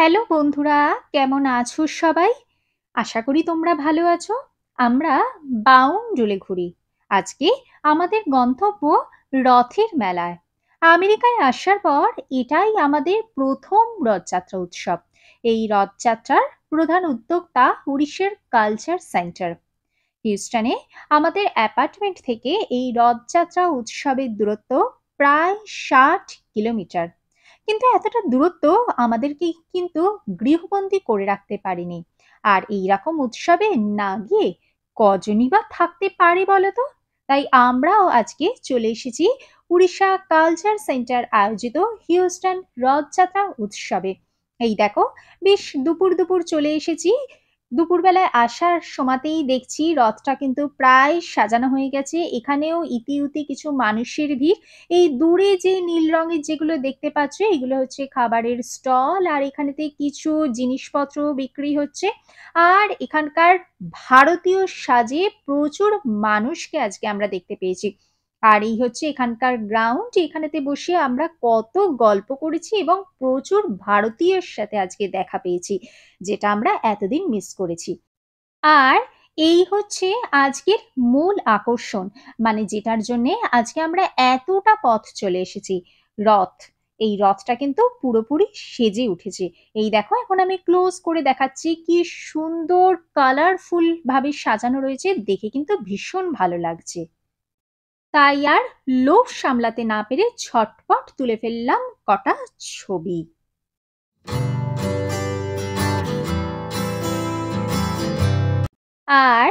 hello বন্ধুরা কেমন আছো সবাই আশা করি তোমরা ভালো আছো আমরা বাউন জুলে ঘুরি আজকে আমাদের গন্তব্য রথের মেলায় আমেরিকায় আসার পর এটাই আমাদের প্রথম রথযাত্রা উৎসব এই রথযাত্রার প্রধান উদ্যোক্তা উড়িষ্যার কালচার সেন্টার হিউস্টনে আমাদের অ্যাপার্টমেন্ট থেকে এই রথযাত্রা উৎসবের দূরত্ব প্রায় ষাট কিলোমিটার কিন্তু এতটা দূরত্ব আমাদেরকে কিন্তু গৃহবন্দী করে রাখতে পারেনি আর এইরকম উৎসবে না গিয়ে কজনই বা থাকতে পারে বলতো তাই আমরাও আজকে চলে এসেছি উড়িষ্যা কালচার সেন্টার আয়োজিত হিউস্টন রথযাত্রা উৎসবে এই দেখো বেশ দুপুর দুপুর চলে এসেছি দুপুরবেলায় আসার সময়তেই দেখছি রথটা কিন্তু প্রায় সাজানো হয়ে গেছে এখানেও ইতিউতি কিছু মানুষের ভিড় এই দূরে যে নীল রঙের যেগুলো দেখতে পাচ্ছ এগুলো হচ্ছে খাবারের স্টল আর এখানেতে কিছু জিনিসপত্র বিক্রি হচ্ছে আর এখানকার ভারতীয় সাজে প্রচুর মানুষকে আজকে আমরা দেখতে পেয়েছি আর এই হচ্ছে এখানকার গ্রাউন্ড এখানেতে বসে আমরা কত গল্প করেছি এবং প্রচুর ভারতীয়ের সাথে আজকে দেখা পেয়েছি যেটা আমরা এতদিন মিস করেছি আর এই হচ্ছে আজকের মূল আকর্ষণ মানে যেটার জন্যে আজকে আমরা এতটা পথ চলে এসেছি রথ এই রথটা কিন্তু পুরোপুরি সেজে উঠেছে এই দেখো এখন আমি ক্লোজ করে দেখাচ্ছি কি সুন্দর কালারফুল ভাবে সাজানো রয়েছে দেখে কিন্তু ভীষণ ভালো লাগছে তাই আর লোভ সামলাতে না পেরে ছটপট তুলে ফেললাম কটা ছবি আর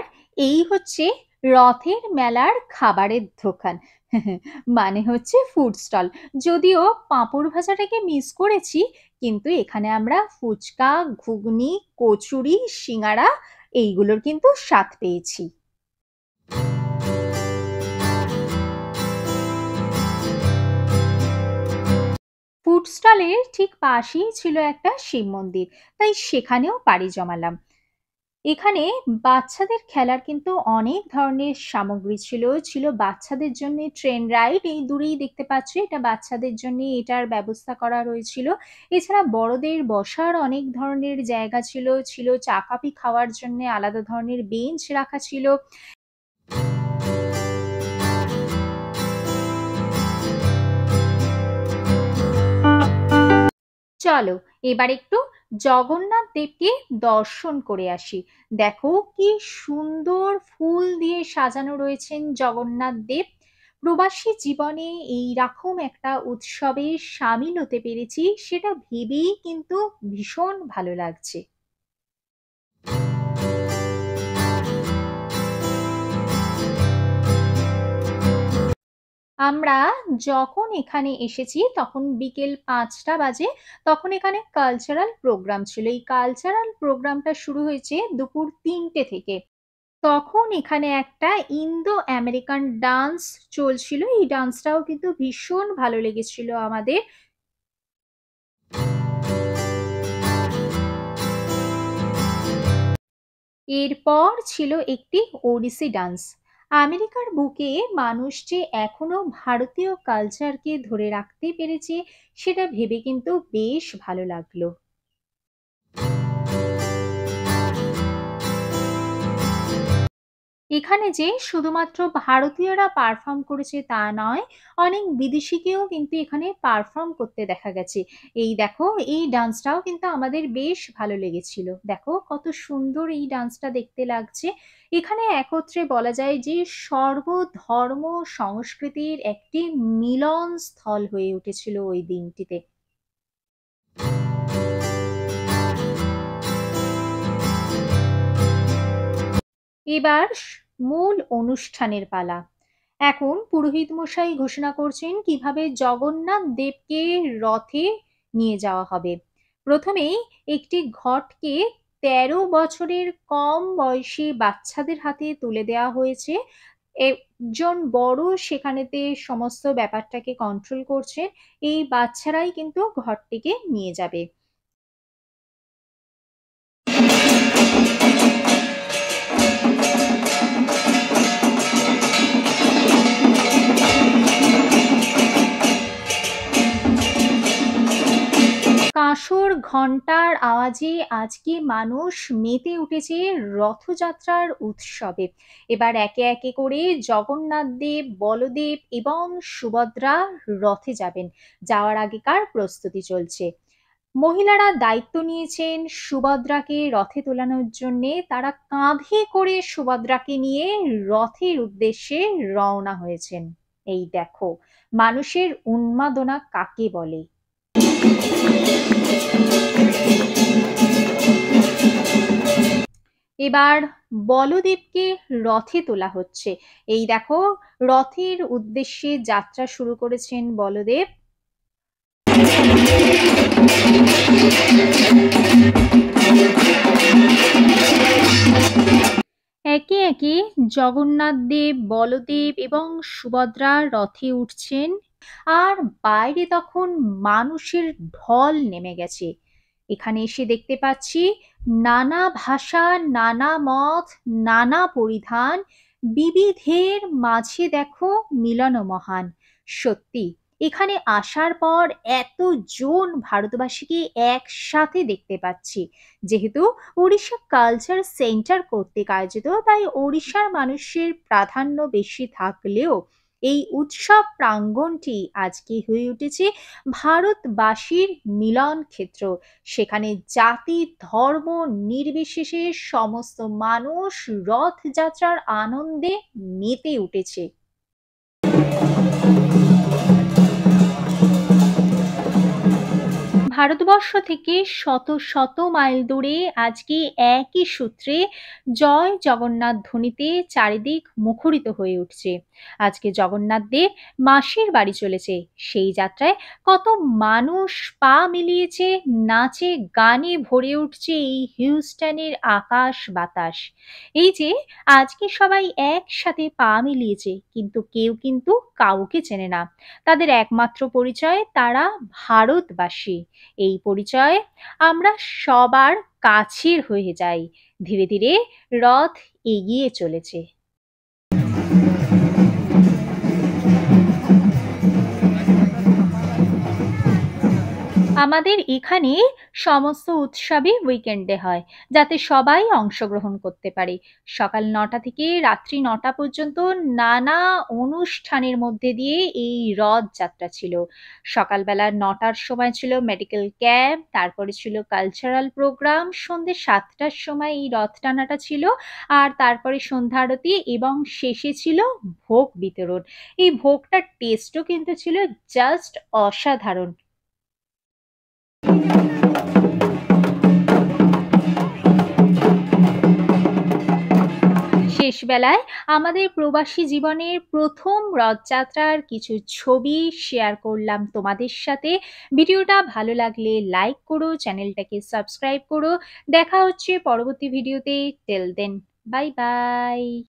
এই হচ্ছে রথের মেলার খাবারের দোকান মানে হচ্ছে ফুড স্টল যদিও পাঁপড় ভাজাটাকে মিস করেছি কিন্তু এখানে আমরা ফুচকা ঘুগনি কচুরি সিঙাড়া এইগুলোর কিন্তু স্বাদ পেয়েছি ফুড স্টলের ঠিক পাশেই ছিল একটা শিব মন্দির তাই সেখানেও পাড়ি জমালাম এখানে বাচ্চাদের খেলার কিন্তু অনেক ধরনের সামগ্রী ছিল ছিল বাচ্চাদের জন্য ট্রেন রাইড এই দূরেই দেখতে পাচ্ছি এটা বাচ্চাদের জন্য এটার ব্যবস্থা করা রয়েছিল এছাড়া বড়দের বসার অনেক ধরনের জায়গা ছিল ছিল চাকাপি খাওয়ার জন্য আলাদা ধরনের বেঞ্চ রাখা ছিল চলো এবার একটু জগন্নাথ দেবকে দর্শন করে আসি দেখো কি সুন্দর ফুল দিয়ে সাজানো রয়েছেন জগন্নাথ দেব প্রবাসী জীবনে এই রকম একটা উৎসবে সামিল হতে পেরেছি সেটা ভেবেই কিন্তু ভীষণ ভালো লাগছে আমরা যখন এখানে এসেছি তখন বিকেল পাঁচটা বাজে তখন এখানে কালচারাল প্রোগ্রাম ছিল এই কালচারাল প্রোগ্রামটা শুরু হয়েছে দুপুর তিনটে থেকে তখন এখানে একটা ইন্দো আমেরিকান ডান্স চলছিল এই ডান্সটাও কিন্তু ভীষণ ভালো লেগেছিল আমাদের এরপর ছিল একটি ওড়িসি ডান্স আমেরিকার বুকে মানুষ যে এখনও ভারতীয় কালচারকে ধরে রাখতে পেরেছে সেটা ভেবে কিন্তু বেশ ভালো লাগলো এখানে যে শুধুমাত্র ভারতীয়রা পারফর্ম করেছে তা নয় অনেক বিদেশিকেও কিন্তু এখানে পারফর্ম করতে দেখা গেছে এই দেখো এই ডান্সটাও কিন্তু আমাদের বেশ ভালো লেগেছিল দেখো কত সুন্দর এই ডান্সটা দেখতে লাগছে এখানে একত্রে বলা যায় যে সর্বধর্ম সংস্কৃতির একটি মিলন স্থল হয়ে উঠেছিল ওই দিনটিতে এবার মূল অনুষ্ঠানের পালা এখন পুরোহিত মশাই ঘোষণা করছেন কিভাবে জগন্নাথ দেবকে রথে নিয়ে যাওয়া হবে প্রথমেই একটি ঘটকে তেরো বছরের কম বয়সী বাচ্চাদের হাতে তুলে দেওয়া হয়েছে একজন বড় সেখানেতে সমস্ত ব্যাপারটাকে কন্ট্রোল করছে এই বাচ্চারাই কিন্তু ঘরটিকে নিয়ে যাবে বাঁশর ঘণ্টার আওয়াজে আজকে মানুষ মেতে উঠেছে রথযাত্রার উৎসবে এবার একে একে করে জগন্নাথ দেব বলদেব এবং সুভদ্রা রথে যাবেন যাওয়ার আগেকার প্রস্তুতি চলছে মহিলারা দায়িত্ব নিয়েছেন সুভদ্রাকে রথে তোলানোর জন্যে তারা কাঁধে করে সুভদ্রাকে নিয়ে রথের উদ্দেশ্যে রওনা হয়েছেন এই দেখো মানুষের উন্মাদনা কাকে বলে এবার বলদেবকে রথে তোলা হচ্ছে এই দেখো রথের উদ্দেশ্যে যাত্রা শুরু করেছেন বলদেব একে একে জগন্নাথ দেব বলদেব এবং সুভদ্রা রথে উঠছেন আর বাইরে তখন মানুষের ঢল নেমে গেছে এখানে এসে দেখতে পাচ্ছি নানা ভাষা নানা মত নানা পরিধান বিবিধের মাঝে দেখো মিলন মহান সত্যি এখানে আসার পর এতজন ভারতবাসীকে একসাথে দেখতে পাচ্ছি যেহেতু ওড়িশা কালচার সেন্টার কর্তৃক আয়োজিত তাই ওড়িশার মানুষের প্রাধান্য বেশি থাকলেও এই উৎসব প্রাঙ্গণটি আজকে হয়ে উঠেছে ভারতবাসীর মিলন ক্ষেত্র সেখানে জাতি ধর্ম নির্বিশেষে সমস্ত মানুষ রথযাত্রার আনন্দে মেতে উঠেছে ভারতবর্ষ থেকে শত শত মাইল দূরে আজকে একই সূত্রে জয় জগন্নাথ ধ্বনিতে চারিদিক মুখরিত হয়ে উঠছে আজকে জগন্নাথ দেব মাসির বাড়ি চলেছে সেই যাত্রায় কত মানুষ পা মিলিয়েছে নাচে গানে ভরে উঠছে এই হিউস্টনের আকাশ বাতাস এই যে আজকে সবাই একসাথে পা মিলিয়েছে কিন্তু কেউ কিন্তু কাউকে চেনে না তাদের একমাত্র পরিচয় তারা ভারতবাসী এই পরিচয়ে আমরা সবার কাছের হয়ে যাই ধীরে ধীরে রথ এগিয়ে চলেছে আমাদের এখানে সমস্ত উৎসবই উইকেন্ডে হয় যাতে সবাই অংশগ্রহণ করতে পারে সকাল নটা থেকে রাত্রি নটা পর্যন্ত নানা অনুষ্ঠানের মধ্যে দিয়ে এই রথযাত্রা ছিল সকালবেলা নটার সময় ছিল মেডিকেল ক্যাম্প তারপরে ছিল কালচারাল প্রোগ্রাম সন্ধ্যে সাতটার সময় এই রথ টানাটা ছিল আর তারপরে সন্ধ্যা আরতি এবং শেষে ছিল ভোগ বিতরণ এই ভোগটার টেস্টও কিন্তু ছিল জাস্ট অসাধারণ শেষবেলায় আমাদের প্রবাসী জীবনের প্রথম রথযাত্রার কিছু ছবি শেয়ার করলাম তোমাদের সাথে ভিডিওটা ভালো লাগলে লাইক করো চ্যানেলটাকে সাবস্ক্রাইব করো দেখা হচ্ছে পরবর্তী ভিডিওতে টেল দেন বাই বাই